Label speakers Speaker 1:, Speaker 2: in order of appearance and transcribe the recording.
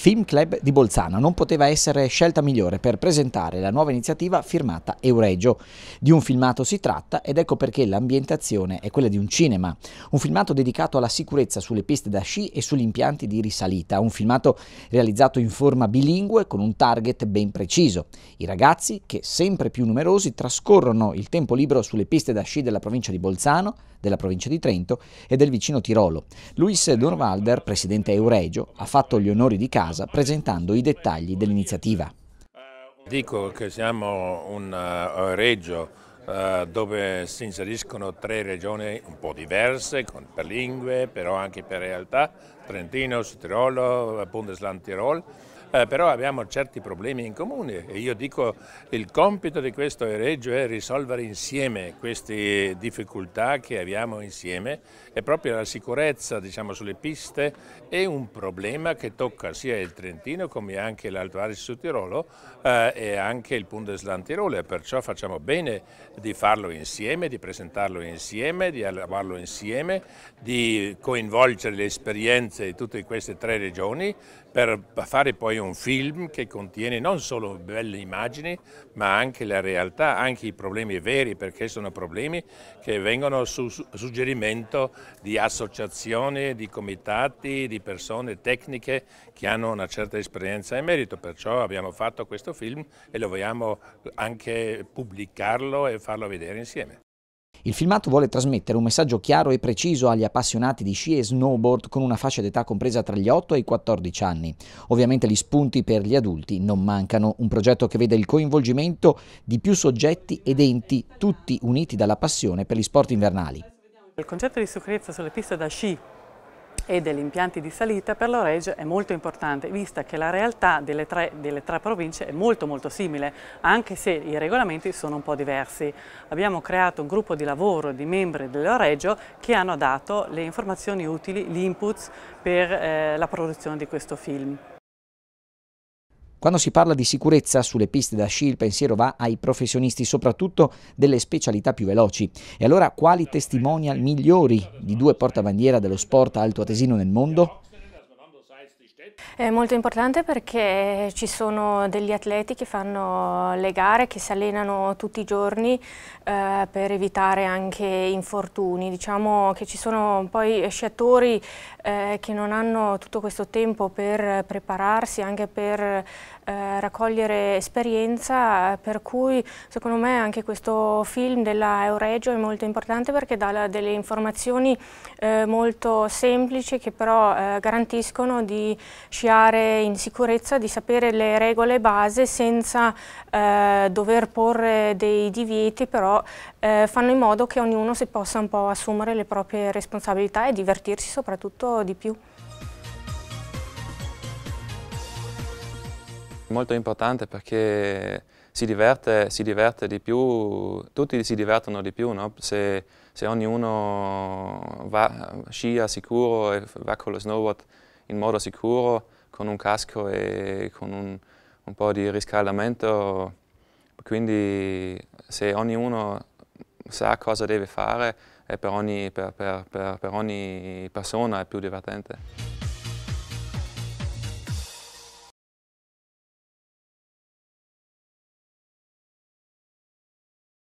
Speaker 1: Film Club di Bolzano. Non poteva essere scelta migliore per presentare la nuova iniziativa firmata Euregio. Di un filmato si tratta ed ecco perché l'ambientazione è quella di un cinema. Un filmato dedicato alla sicurezza sulle piste da sci e sugli impianti di risalita. Un filmato realizzato in forma bilingue con un target ben preciso. I ragazzi, che sempre più numerosi, trascorrono il tempo libero sulle piste da sci della provincia di Bolzano, della provincia di Trento e del vicino Tirolo. Luis Dorvalder, presidente Euregio, ha fatto gli onori di casa casa presentando i dettagli dell'iniziativa.
Speaker 2: Dico che siamo un eh, reggio eh, dove si inseriscono tre regioni un po' diverse, per lingue, però anche per realtà, Trentino, Tirolo, Bundesland Tirol, eh, però abbiamo certi problemi in comune e io dico il compito di questo Ereggio è risolvere insieme queste difficoltà che abbiamo insieme e proprio la sicurezza diciamo, sulle piste è un problema che tocca sia il Trentino come anche l'Alto Aris su Tirolo eh, e anche il Bundesland Tirolo perciò facciamo bene di farlo insieme, di presentarlo insieme, di lavorarlo insieme, di coinvolgere le esperienze di tutte queste tre regioni per fare poi un film che contiene non solo belle immagini ma anche la realtà, anche i problemi veri perché sono problemi che vengono su suggerimento di associazioni, di comitati, di persone tecniche che hanno una certa esperienza in merito, perciò abbiamo fatto questo film e lo vogliamo anche pubblicarlo e farlo vedere insieme.
Speaker 1: Il filmato vuole trasmettere un messaggio chiaro e preciso agli appassionati di sci e snowboard con una fascia d'età compresa tra gli 8 e i 14 anni. Ovviamente gli spunti per gli adulti non mancano, un progetto che vede il coinvolgimento di più soggetti ed enti, tutti uniti dalla passione per gli sport invernali.
Speaker 3: Il concetto di sicurezza sulle piste da sci e degli impianti di salita per l'Oreggio è molto importante, vista che la realtà delle tre, delle tre, province è molto molto simile, anche se i regolamenti sono un po' diversi. Abbiamo creato un gruppo di lavoro di membri dell'Oreggio che hanno dato le informazioni utili, gli inputs per eh, la produzione di questo film.
Speaker 1: Quando si parla di sicurezza sulle piste da sci, il pensiero va ai professionisti, soprattutto delle specialità più veloci. E allora quali testimonial migliori di due portabandiera dello sport altoatesino nel mondo?
Speaker 3: È molto importante perché ci sono degli atleti che fanno le gare, che si allenano tutti i giorni eh, per evitare anche infortuni. Diciamo che ci sono poi sciatori eh, che non hanno tutto questo tempo per prepararsi, anche per eh, raccogliere esperienza, per cui secondo me anche questo film della Euregio è molto importante perché dà delle informazioni eh, molto semplici che però eh, garantiscono di sciare in sicurezza, di sapere le regole base senza eh, dover porre dei divieti, però eh, fanno in modo che ognuno si possa un po' assumere le proprie responsabilità e divertirsi soprattutto di più.
Speaker 4: Molto importante perché si diverte, si diverte, di più, tutti si divertono di più, no? se, se, ognuno va, scia sicuro e va con lo snowboard in modo sicuro con un casco e con un, un po' di riscaldamento. Quindi se ognuno sa cosa deve fare, per ogni, per, per, per ogni persona è più divertente.